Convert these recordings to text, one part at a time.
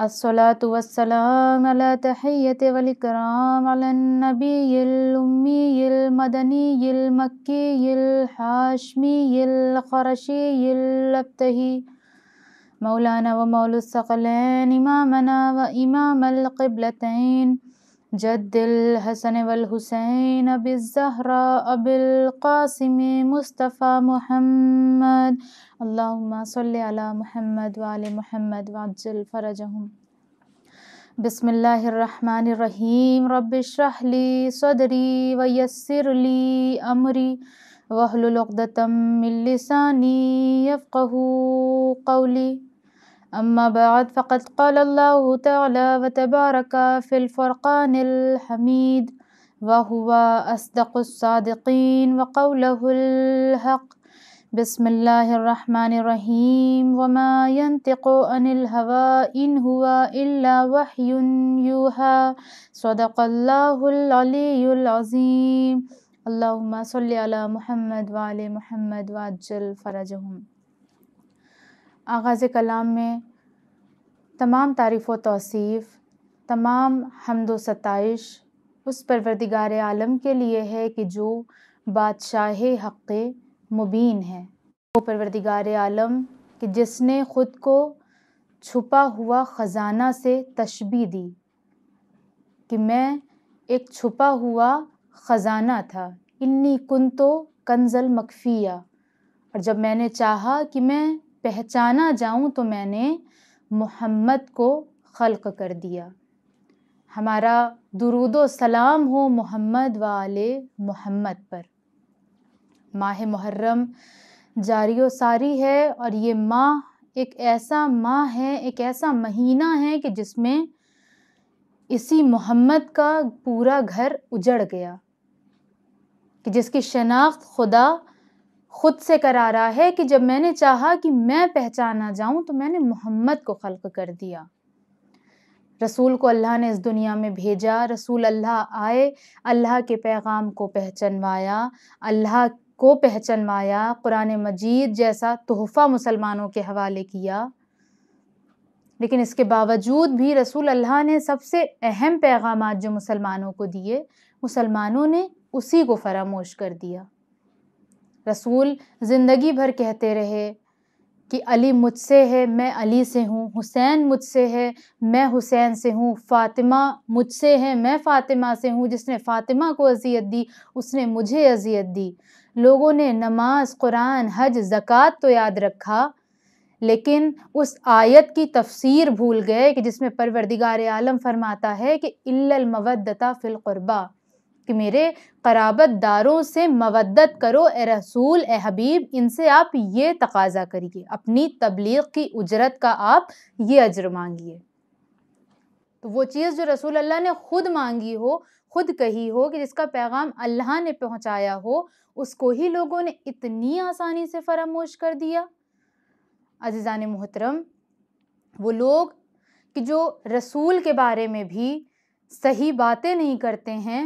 الصلاة والسلام على تحية والإكرام على النبي الأمي المدني المكي الحاشمي الخرشي الأبتهي مولانا ومولى الثقلين إمامنا وإمام القبلتين جد الحسن والحسين بالزهراء بالقاسم مصطفى محمد اللهم صل على محمد وعلى محمد وعجل فرجهم بسم الله الرحمن الرحيم رب اشرح لي صدري ويسر لي أمري واحلل عقدة من لساني يفقه قولي أما بعد فقد قال الله تعالى وتبارك في الفرقان الحميد وهو أصدق الصادقين وقوله الحق بسم الله الرحمن الرحيم وما ينطق عن الهوى إن هو إلا وحي يوحى صدق الله العلي العظيم اللهم صل على محمد وعلى محمد وعجل فرجهم आगाज़ कलाम में तमाम तारीफ़ व तौसीफ़ तमाम हमद सताइश उस परवरदिगार आलम के लिए है कि जो बादशाह हक़ मुबीन है वो परवरदिगार आलम कि जिसने ख़ुद को छुपा हुआ ख़जाना से तशबी दी कि मैं एक छुपा हुआ ख़जाना था इन्नी कुन तो कंजल मकफिया और जब मैंने चाहा कि मैं पहचाना जाऊं तो मैंने मोहम्मद को खल्क कर दिया हमारा दरूद सलाम हो मोहम्मद वाले मोहम्मद पर माह मुहर्रम जारी सारी है और ये माह एक ऐसा माह है एक ऐसा महीना है कि जिसमें इसी मोहम्मद का पूरा घर उजड़ गया कि जिसकी शनाख्त खुदा ख़ुद से करा रहा है कि जब मैंने चाहा कि मैं पहचाना जाऊं तो मैंने मोहम्मद को खल्क कर दिया रसूल को अल्लाह ने इस दुनिया में भेजा रसूल अल्लाह आए अल्लाह के पैगाम को पहचनवाया अल्लाह को पहचनवाया कुरान मजीद जैसा तोहफ़ा मुसलमानों के हवाले किया लेकिन इसके बावजूद भी रसूल अल्लाह ने सबसे अहम पैगाम जो मुसलमानों को दिए मुसलमानों ने उसी को फरामोश कर दिया रसूल ज़िंदगी भर कहते रहे कि अली मुझसे है मैं अली से हूँ हुसैन मुझसे है मैं हुसैन से हूँ फ़ातिमा मुझसे है मैं फ़ातिमा से हूँ जिसने फ़ातिमा को अजियत दी उसने मुझे अजियत दी लोगों ने नमाज कुरान हज ज़क़़त तो याद रखा लेकिन उस आयत की तफसीर भूल गए कि जिसमें परवरदिगार आलम फरमाता है कि इल्लल मवद्दता फ़िल कि मेरे कराबत दारों से मवदत करो ए रसूल ए हबीब इनसे आप ये तकाजा करिए अपनी तबलीग की उजरत का आप ये अजर मांगिए तो वो चीज़ जो रसूल अल्लाह ने ख़ुद मांगी हो ख़ुद कही हो कि जिसका पैगाम अल्लाह ने पहुँचाया हो उसको ही लोगों ने इतनी आसानी से फरामोश कर दिया अजीज़ान मोहतरम वो लोग कि जो रसूल के बारे में भी सही बातें नहीं करते हैं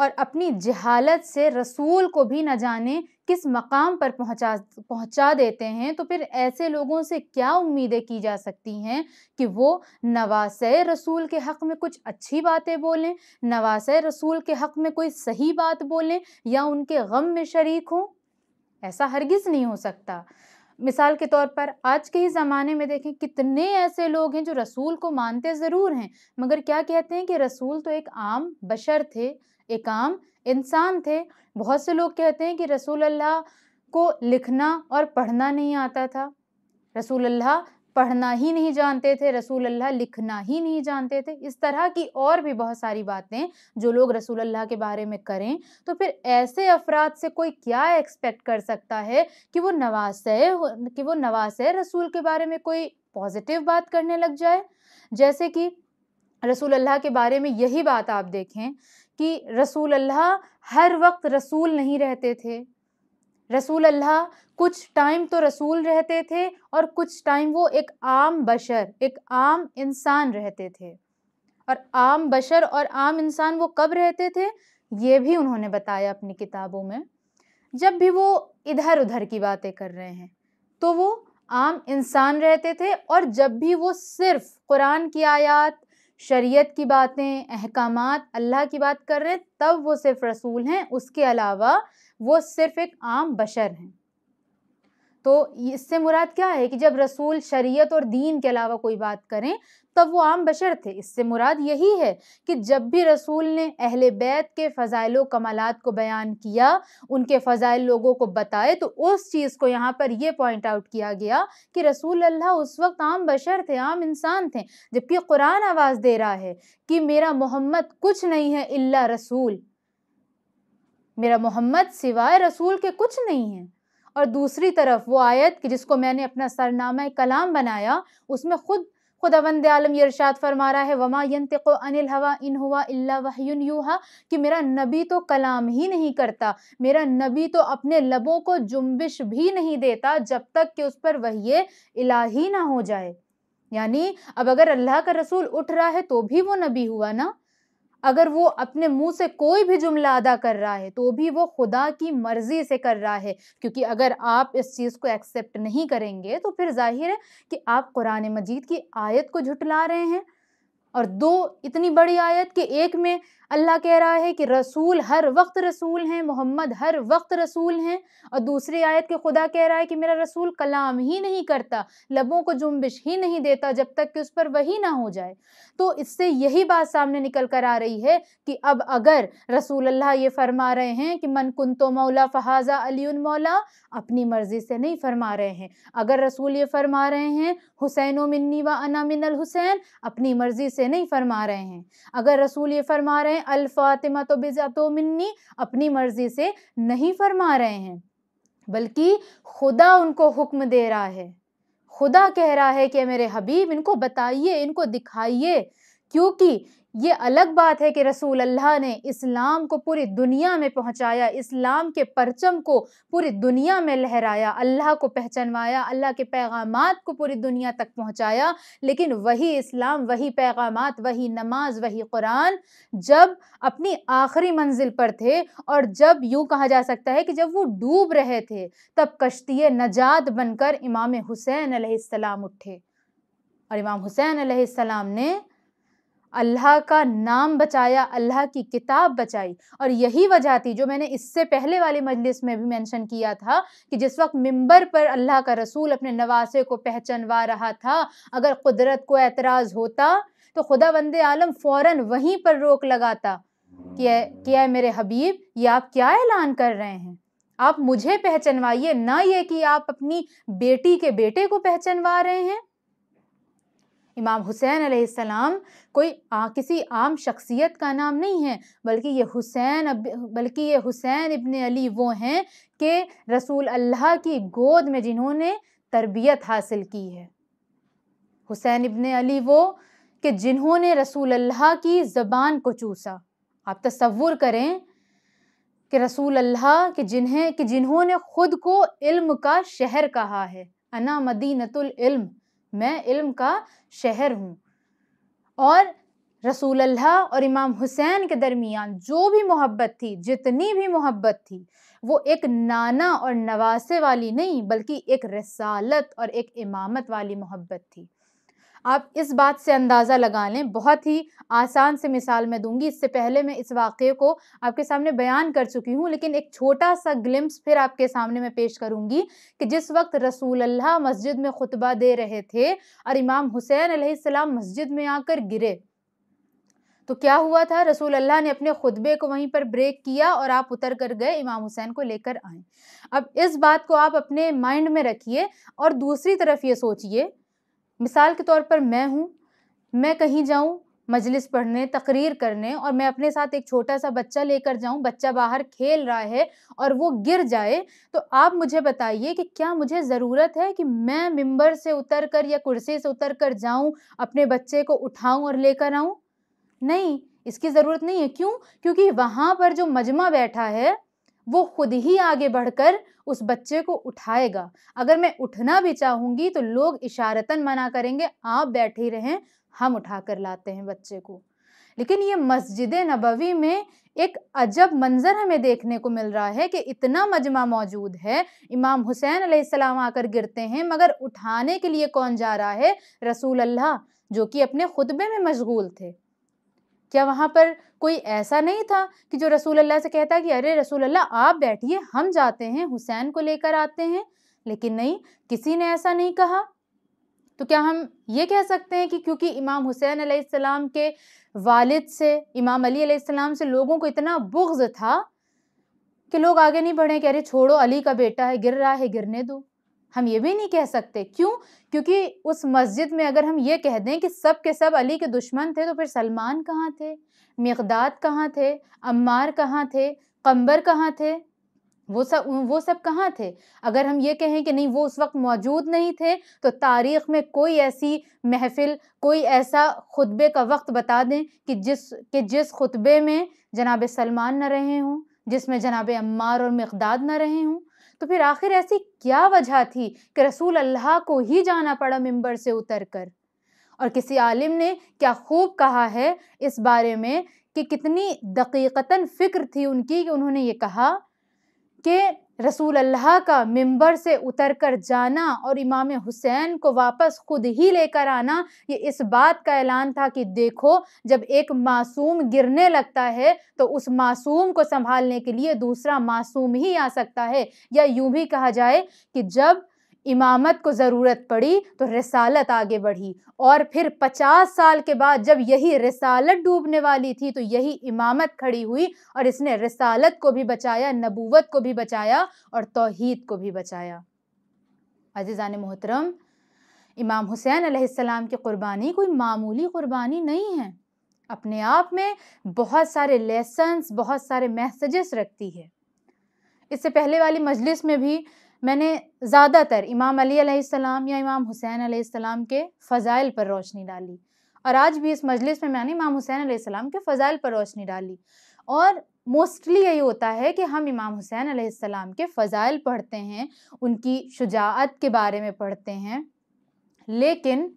और अपनी जहालत से रसूल को भी न जाने किस मकाम पर पहुंचा पहुंचा देते हैं तो फिर ऐसे लोगों से क्या उम्मीदें की जा सकती हैं कि वो नवास रसूल के हक़ में कुछ अच्छी बातें बोलें नवास रसूल के हक़ में कोई सही बात बोलें या उनके गम में शरीक हों ऐसा हरगिज़ नहीं हो सकता मिसाल के तौर पर आज के ही ज़माने में देखें कितने ऐसे लोग हैं जो रसूल को मानते ज़रूर हैं मगर क्या कहते हैं कि रसूल तो एक आम बशर थे एक आम इंसान थे बहुत से लोग कहते हैं कि रसूल अल्लाह को लिखना और पढ़ना नहीं आता था रसूल अल्लाह पढ़ना ही नहीं जानते थे रसूल अल्लाह लिखना ही नहीं जानते थे इस तरह की और भी बहुत सारी बातें जो लोग रसूल अल्लाह के बारे में करें तो फिर ऐसे अफराद से कोई क्या एक्सपेक्ट कर सकता है कि वो नवास कि वो नवास रसूल के बारे में कोई पॉजिटिव बात करने लग जाए जैसे कि रसूल अल्लाह के बारे में यही बात आप देखें कि रसूल अल्लाह हर वक्त रसूल नहीं रहते थे रसूल अल्लाह कुछ टाइम तो रसूल रहते थे और कुछ टाइम वो एक आम बशर एक आम इंसान रहते थे और आम बशर और आम इंसान वो कब रहते थे ये भी उन्होंने बताया अपनी किताबों में जब भी वो इधर उधर की बातें कर रहे हैं तो वो आम इंसान रहते थे और जब भी वो सिर्फ कुरान की आयत शरीयत की बातें अहकाम अल्लाह की बात कर रहे हैं तब वो सिर्फ रसूल हैं उसके अलावा वो सिर्फ़ एक आम बशर हैं तो इससे मुराद क्या है कि जब रसूल शरीयत और दीन के अलावा कोई बात करें तब वो आम बशर थे इससे मुराद यही है कि जब भी रसूल ने अहल बैत के फ़ज़ाइल कमालत को बयान किया उनके फ़ज़ाइल लोगों को बताए तो उस चीज़ को यहाँ पर यह पॉइंट आउट किया गया कि रसूल अल्लाह उस वक्त आम बशर थे आम इंसान थे जबकि कुरान आवाज़ दे रहा है कि मेरा मोहम्मद कुछ नहीं है अल्लाह रसूल मेरा मोहम्मद सिवाय रसूल के कुछ नहीं है और दूसरी तरफ वो आयत कि जिसको मैंने अपना सरनामा कलाम बनाया उसमें ख़ुद खुदा आलम ये इरशाद फरमा रहा है वमा यंतिको अनिल हवा इन हुआ इल्ला वहयुन यूहा कि मेरा नबी तो कलाम ही नहीं करता मेरा नबी तो अपने लबों को जुम्बिश भी नहीं देता जब तक कि उस पर वही इलाही ना हो जाए यानी अब अगर अल्लाह का रसूल उठ रहा है तो भी वो नबी हुआ ना अगर वो अपने मुंह से कोई भी जुमला अदा कर रहा है तो भी वो खुदा की मर्ज़ी से कर रहा है क्योंकि अगर आप इस चीज़ को एक्सेप्ट नहीं करेंगे तो फिर जाहिर है कि आप कुरान मजीद की आयत को झुटला रहे हैं और दो इतनी बड़ी आयत कि एक में अल्लाह कह रहा है कि रसूल हर वक्त रसूल हैं मोहम्मद हर वक्त रसूल हैं और दूसरी आयत के खुदा कह रहा है कि मेरा रसूल कलाम ही नहीं करता लबों को जुम्बिश ही नहीं देता जब तक कि उस पर वही ना हो जाए तो इससे यही बात सामने निकल कर आ रही है कि अब अगर रसूल अल्लाह ये फरमा रहे हैं कि मन कुन तो मौला फहाजा अलीन मौला अपनी मर्ज़ी से नहीं फरमा रहे हैं अगर रसूल ये फरमा रहे हैं हुसैन मिन्नी व अना मिनल हुसैन अपनी मर्ज़ी से नहीं फरमा रहे हैं अगर रसूल ये फरमा रहे हैं अल्फ़ातिमा तो बिजा तो मिन्नी अपनी मर्ज़ी से नहीं फरमा रहे हैं बल्कि खुदा उनको हुक्म दे रहा है खुदा कह रहा है कि मेरे हबीब इनको बताइए इनको दिखाइए क्योंकि ये अलग बात है कि रसूल अल्लाह ने इस्लाम को पूरी दुनिया में पहुंचाया इस्लाम के परचम को पूरी दुनिया में लहराया अल्लाह को पहचानवाया अल्लाह के पैगाम को पूरी दुनिया तक पहुंचाया लेकिन वही इस्लाम वही पैगाम वही नमाज वही कुरान जब अपनी आखिरी मंजिल पर थे और जब यूँ कहा जा सकता है कि जब वो डूब रहे थे तब कश्ती नजात बनकर इमाम हुसैन अलैहिस्सलाम उठे और इमाम हुसैन अलैहिस्सलाम ने अल्लाह का नाम बचाया अल्लाह की किताब बचाई और यही वजह थी जो मैंने इससे पहले वाली मजलिस में भी मेंशन किया था कि जिस वक्त मिंबर पर अल्लाह का रसूल अपने नवासे को पहचनवा रहा था अगर कुदरत को एतराज़ होता तो खुदा बंद आलम फ़ौर वहीं पर रोक लगाता कि है मेरे हबीब ये आप क्या ऐलान कर रहे हैं आप मुझे पहचनवाइए ना ये कि आप अपनी बेटी के बेटे को पहचनवा रहे हैं इमाम हुसैन आसमाम कोई आ, किसी आम शख्सियत का नाम नहीं है बल्कि ये हुसैन बल्कि ये हुसैन इबन अली वो हैं कि रसूल अल्लाह की गोद में जिन्होंने तरबियत हासिल की है हुसैन इबन अली वो कि जिन्होंने रसूल अल्लाह की ज़बान को चूसा आप तस्वुर करें कि रसूल अल्लाह के जिन्हें कि जिन्होंने ख़ुद को इल्म का शहर कहा है अना मदीनतुल इल्म मैं इल्म का शहर हूँ और रसूल अल्लाह और इमाम हुसैन के दरमियान जो भी मोहब्बत थी जितनी भी मोहब्बत थी वो एक नाना और नवासे वाली नहीं बल्कि एक रसालत और एक इमामत वाली मोहब्बत थी आप इस बात से अंदाज़ा लगा लें बहुत ही आसान से मिसाल मैं दूंगी इससे पहले मैं इस वाक़े को आपके सामने बयान कर चुकी हूँ लेकिन एक छोटा सा ग्लिम्स फिर आपके सामने मैं पेश करूँगी कि जिस वक्त रसूल अल्लाह मस्जिद में खुतबा दे रहे थे और इमाम हुसैन आसमाम मस्जिद में आकर गिरे तो क्या हुआ था रसूल अल्लाह ने अपने खुतबे को वहीं पर ब्रेक किया और आप उतर कर गए इमाम हुसैन को लेकर आए अब इस बात को आप अपने माइंड में रखिए और दूसरी तरफ ये सोचिए मिसाल के तौर पर मैं हूँ मैं कहीं जाऊँ मजलिस पढ़ने तकरीर करने और मैं अपने साथ एक छोटा सा बच्चा लेकर जाऊं बच्चा बाहर खेल रहा है और वो गिर जाए तो आप मुझे बताइए कि क्या मुझे ज़रूरत है कि मैं मिंबर से उतर कर या कुर्सी से उतर कर जाऊं अपने बच्चे को उठाऊं और लेकर आऊं नहीं इसकी ज़रूरत नहीं है क्यों क्योंकि वहाँ पर जो मजमा बैठा है वो खुद ही आगे बढ़कर उस बच्चे को उठाएगा अगर मैं उठना भी चाहूँगी तो लोग इशारतन मना करेंगे आप बैठे ही रहें हम उठा कर लाते हैं बच्चे को लेकिन ये मस्जिद नबवी में एक अजब मंज़र हमें देखने को मिल रहा है कि इतना मजमा मौजूद है इमाम हुसैन सलाम आकर गिरते हैं मगर उठाने के लिए कौन जा रहा है रसूल अल्लाह जो कि अपने खुतबे में मशगूल थे क्या वहाँ पर कोई ऐसा नहीं था कि जो रसूल अल्लाह से कहता कि अरे रसूल अल्लाह आप बैठिए हम जाते हैं हुसैन को लेकर आते हैं लेकिन नहीं किसी ने ऐसा नहीं कहा तो क्या हम ये कह सकते हैं कि क्योंकि इमाम हुसैन आसमाम के वालिद से इमाम अली आसमाम से लोगों को इतना बुग्ज था कि लोग आगे नहीं बढ़े कि अरे छोड़ो अली का बेटा है गिर रहा है गिरने दो हम ये भी नहीं कह सकते क्यों क्योंकि उस मस्जिद में अगर हम ये कह दें कि सब के सब अली के दुश्मन थे तो फिर सलमान कहाँ थे मकदाद कहाँ थे अम्मार कहाँ थे कम्बर कहाँ थे वो सब वो सब कहाँ थे अगर हम ये कहें कि नहीं वो उस वक्त मौजूद नहीं थे तो तारीख़ में कोई ऐसी महफिल कोई ऐसा खुतबे का वक्त बता दें कि जिस कि जिस खुतबे में जनाब सलमान न रहे हों जिसमें जनाब अम्मार और मकदाद न रहे हों तो फिर आखिर ऐसी क्या वजह थी कि रसूल अल्लाह को ही जाना पड़ा मिंबर से उतर कर और किसी आलिम ने क्या खूब कहा है इस बारे में कि कितनी दकीकता फ़िक्र थी उनकी कि उन्होंने ये कहा कि रसूल अल्लाह का मिंबर से उतर कर जाना और इमाम हुसैन को वापस खुद ही लेकर आना ये इस बात का ऐलान था कि देखो जब एक मासूम गिरने लगता है तो उस मासूम को संभालने के लिए दूसरा मासूम ही आ सकता है या यूं भी कहा जाए कि जब इमामत को ज़रूरत पड़ी तो रसालत आगे बढ़ी और फिर पचास साल के बाद जब यही रसालत डूबने वाली थी तो यही इमामत खड़ी हुई और इसने रसालत को भी बचाया नबूवत को भी बचाया और तोहद को भी बचाया अजीज़ान मोहतरम इमाम हुसैन आसमाम की क़ुरबानी कोई मामूली क़ुरबानी नहीं है अपने आप में बहुत सारे लेसन्स बहुत सारे मैसेजेस रखती है इससे पहले वाली मजलिस में भी मैंने ज़्यादातर इमाम अली अलैहिस्सलाम या इमाम हुसैन अलैहिस्सलाम के फ़ज़ाइल पर रोशनी डाली और आज भी इस मजलिस में मैंने इमाम हुसैन अलैहिस्सलाम के फ़ज़ाइल पर रोशनी डाली और मोस्टली यही होता है कि हम इमाम हुसैन अलैहिस्सलाम के फ़ज़ाइल पढ़ते हैं उनकी शुजात के बारे में पढ़ते हैं लेकिन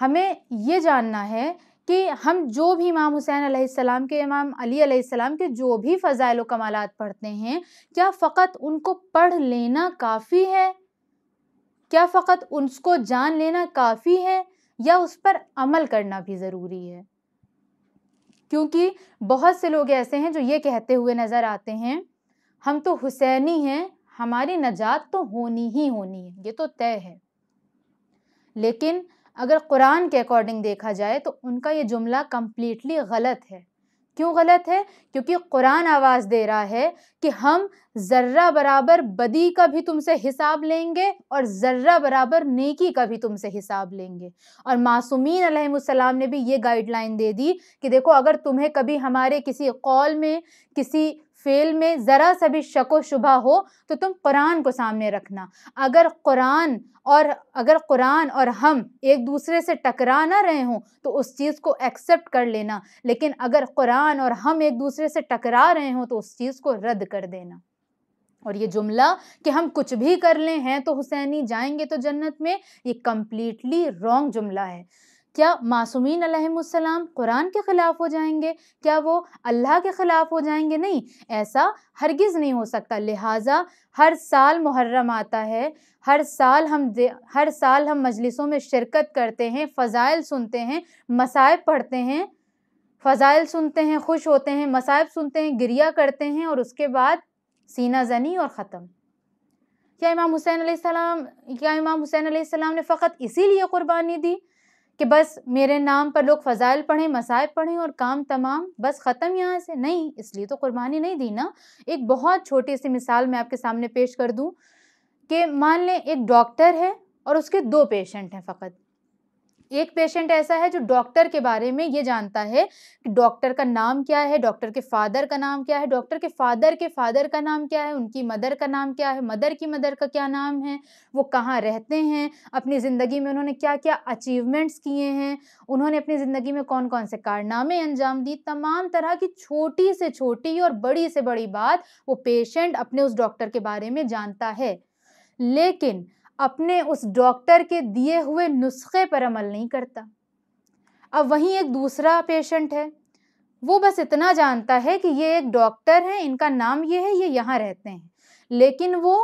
हमें ये जानना है कि हम जो भी इमाम हुसैन सलाम के इमाम अली सलाम के जो भी फ़ज़ाइल कमालत पढ़ते हैं क्या फ़कत उनको पढ़ लेना काफ़ी है क्या फ़कत उसको जान लेना काफ़ी है या उस पर अमल करना भी ज़रूरी है क्योंकि बहुत से लोग ऐसे हैं जो ये कहते हुए नज़र आते हैं हम तो हुसैनी हैं हमारी नजात तो होनी ही होनी है ये तो तय है लेकिन अगर कुरान के अकॉर्डिंग देखा जाए तो उनका ये जुमला कम्प्लीटली गलत है क्यों गलत है क्योंकि कुरान आवाज़ दे रहा है कि हम ज़र्रा बराबर बदी का भी तुमसे हिसाब लेंगे और ज़र्रा बराबर नेकी का भी तुमसे हिसाब लेंगे और मासूमीन अलहसलाम ने भी ये गाइडलाइन दे दी कि देखो अगर तुम्हें कभी हमारे किसी कौल में किसी फेल में ज़रा सा भी शको शुबा हो तो तुम कुरान को सामने रखना अगर कुरान और अगर कुरान और हम एक दूसरे से टकरा ना रहे हों तो उस चीज़ को एक्सेप्ट कर लेना लेकिन अगर कुरान और हम एक दूसरे से टकरा रहे हों तो उस चीज़ को रद्द कर देना और ये जुमला कि हम कुछ भी कर लें हैं तो हुसैनी जाएंगे तो जन्नत में ये कम्प्लीटली रॉन्ग जुमला है क्या मासूमिन अलैहिस्सलाम कुरान के ख़िलाफ़ हो जाएंगे क्या वो अल्लाह के ख़िलाफ़ हो जाएंगे नहीं ऐसा हरगिज़ नहीं हो सकता लिहाजा हर साल मुहर्रम आता है हर साल हम हर साल हम मजलिसों में शिरकत करते हैं फ़ज़ाइल सुनते हैं मसायब पढ़ते हैं फ़ज़ाइल सुनते हैं खुश होते हैं मसायब सुनते हैं गिरिया करते हैं और उसके बाद सीना जनी और ख़त्म क्या इमाम हुसैन क्या इमाम हुसैन ने फ़कत इसीलिए क़ुरबानी दी कि बस मेरे नाम पर लोग फ़जाइल पढ़ें मसायब पढ़ें और काम तमाम बस ख़त्म यहाँ से नहीं इसलिए तो कुर्बानी नहीं दी ना एक बहुत छोटी सी मिसाल मैं आपके सामने पेश कर दूँ कि मान लें एक डॉक्टर है और उसके दो पेशेंट हैं फ़कत एक पेशेंट ऐसा है जो डॉक्टर के बारे में ये जानता है कि डॉक्टर का नाम क्या है डॉक्टर के फादर का नाम क्या है डॉक्टर के फादर के फादर का नाम क्या है उनकी मदर का नाम क्या है मदर की मदर का क्या नाम है वो कहाँ रहते हैं अपनी ज़िंदगी में उन्होंने क्या क्या अचीवमेंट्स किए हैं उन्होंने अपनी ज़िंदगी में कौन कौन से कारनामे अंजाम दी तमाम तरह की छोटी से छोटी और बड़ी से बड़ी बात वो पेशेंट अपने उस डॉक्टर के बारे में जानता है लेकिन अपने उस डॉक्टर के दिए हुए नुस्खे पर अमल नहीं करता अब वहीं एक दूसरा पेशेंट है वो बस इतना जानता है कि ये एक डॉक्टर हैं इनका नाम ये है ये यहाँ रहते हैं लेकिन वो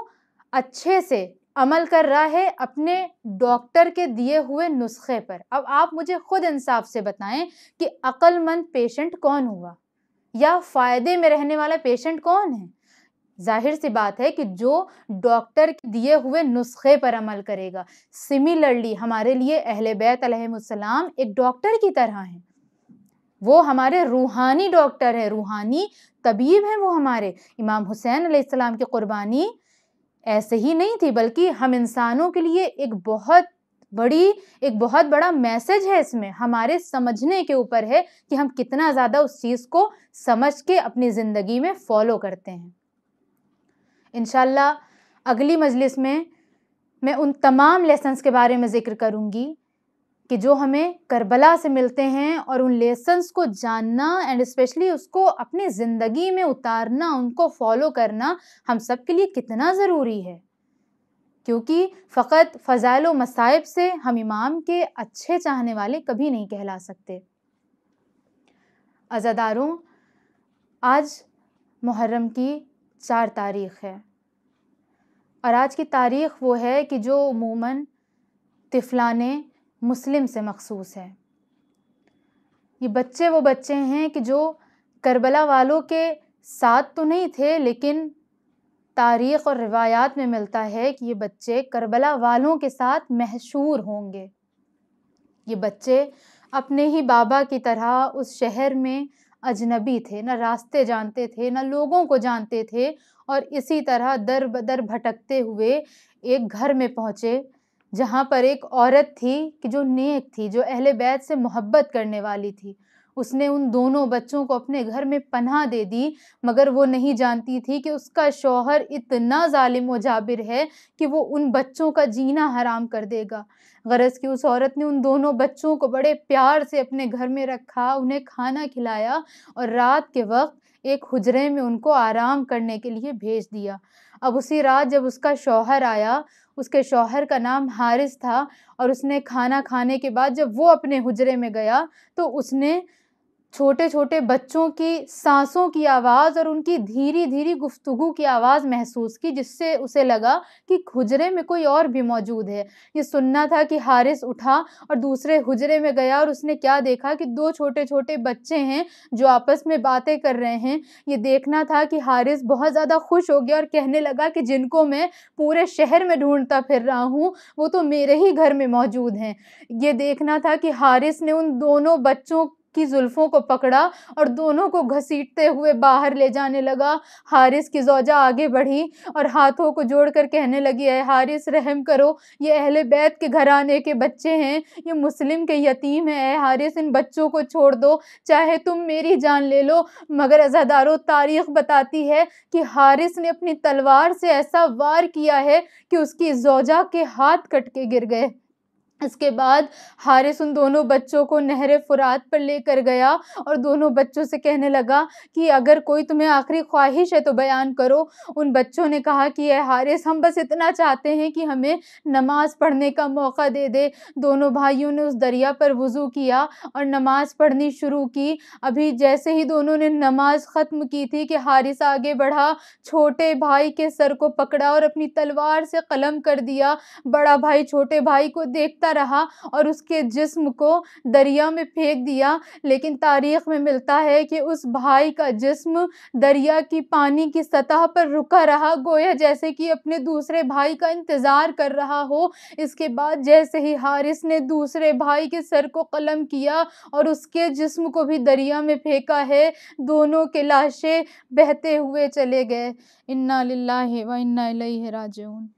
अच्छे से अमल कर रहा है अपने डॉक्टर के दिए हुए नुस्खे पर अब आप मुझे खुद इंसाफ से बताएं कि अक्लमंद पेशेंट कौन हुआ या फ़ायदे में रहने वाला पेशेंट कौन है जाहिर सी बात है कि जो डॉक्टर दिए हुए नुस्खे पर अमल करेगा सिमिलरली हमारे लिए अहल बैत अलहसलाम एक डॉक्टर की तरह हैं वो हमारे रूहानी डॉक्टर है रूहानी तबीब हैं वो हमारे इमाम हुसैन आसमाम की क़ुरबानी ऐसे ही नहीं थी बल्कि हम इंसानों के लिए एक बहुत बड़ी एक बहुत बड़ा मैसेज है इसमें हमारे समझने के ऊपर है कि हम कितना ज़्यादा उस चीज़ को समझ के अपनी ज़िंदगी में फॉलो करते हैं इन अगली मजलिस में मैं उन तमाम लेसन्स के बारे में ज़िक्र करूँगी कि जो हमें करबला से मिलते हैं और उन लेसन्स को जानना एंड स्पेशली उसको अपनी ज़िंदगी में उतारना उनको फॉलो करना हम सब के लिए कितना ज़रूरी है क्योंकि फ़कत फ़जाइल मसाइब से हम इमाम के अच्छे चाहने वाले कभी नहीं कहला सकते अज़ादारों आज मुहर्रम की चार तारीख है और आज की तारीख वो है कि जो उमूमन तिफलान मुस्लिम से मखसूस है ये बच्चे वो बच्चे हैं कि जो करबला वालों के साथ तो नहीं थे लेकिन तारीख़ और रिवायात में मिलता है कि ये बच्चे करबला वालों के साथ महशूर होंगे ये बच्चे अपने ही बाबा की तरह उस शहर में अजनबी थे ना रास्ते जानते थे ना लोगों को जानते थे और इसी तरह दर बदर भटकते हुए एक घर में पहुँचे जहाँ पर एक औरत थी कि जो नेक थी जो अहले बैत से मोहब्बत करने वाली थी उसने उन दोनों बच्चों को अपने घर में पनाह दे दी मगर वो नहीं जानती थी कि उसका शौहर इतना ज़ालिम व जाबिर है कि वो उन बच्चों का जीना हराम कर देगा गरज की उस औरत ने उन दोनों बच्चों को बड़े प्यार से अपने घर में रखा उन्हें खाना खिलाया और रात के वक्त एक हुजरे में उनको आराम करने के लिए भेज दिया अब उसी रात जब उसका शौहर आया उसके शौहर का नाम हारिस था और उसने खाना खाने के बाद जब वो अपने हुजरे में गया तो उसने छोटे छोटे बच्चों की सांसों की आवाज़ और उनकी धीरे धीरे गुफ्तगु की आवाज़ महसूस की जिससे उसे लगा कि हुजरे में कोई और भी मौजूद है ये सुनना था कि हारिस उठा और दूसरे हुजरे में गया और उसने क्या देखा कि दो छोटे छोटे बच्चे हैं जो आपस में बातें कर रहे हैं ये देखना था कि हारिस बहुत ज़्यादा खुश हो गया और कहने लगा कि जिनको मैं पूरे शहर में ढूंढता फिर रहा हूँ वो तो मेरे ही घर में मौजूद हैं ये देखना था कि हारिस ने उन दोनों बच्चों की जुल्फ़ों को पकड़ा और दोनों को घसीटते हुए बाहर ले जाने लगा हारिस की जोजा आगे बढ़ी और हाथों को जोड़कर कहने लगी है हारिस रहम करो ये अहल बैत के घराने के बच्चे हैं ये मुस्लिम के यतीम है हारिस इन बच्चों को छोड़ दो चाहे तुम मेरी जान ले लो मगर अजादारो तारीख बताती है कि हारिस ने अपनी तलवार से ऐसा वार किया है कि उसकी जोजा के हाथ कट के गिर गए इसके बाद हारिस उन दोनों बच्चों को नहर फुरात पर लेकर गया और दोनों बच्चों से कहने लगा कि अगर कोई तुम्हें आखिरी ख्वाहिश है तो बयान करो उन बच्चों ने कहा कि यह हारिस हम बस इतना चाहते हैं कि हमें नमाज़ पढ़ने का मौका दे दे दोनों भाइयों ने उस दरिया पर वज़ू किया और नमाज़ पढ़नी शुरू की अभी जैसे ही दोनों ने नमाज ख़त्म की थी कि हारिस आगे बढ़ा छोटे भाई के सर को पकड़ा और अपनी तलवार से कलम कर दिया बड़ा भाई छोटे भाई को देखता रहा और उसके जिस्म को दरिया में फेंक दिया लेकिन तारीख़ में मिलता है कि उस भाई का जिस्म दरिया की पानी की सतह पर रुका रहा गोया जैसे कि अपने दूसरे भाई का इंतज़ार कर रहा हो इसके बाद जैसे ही हारिस ने दूसरे भाई के सर को कलम किया और उसके जिस्म को भी दरिया में फेंका है दोनों के लाशें बहते हुए चले गए इन्ना लाही व इन्ना राज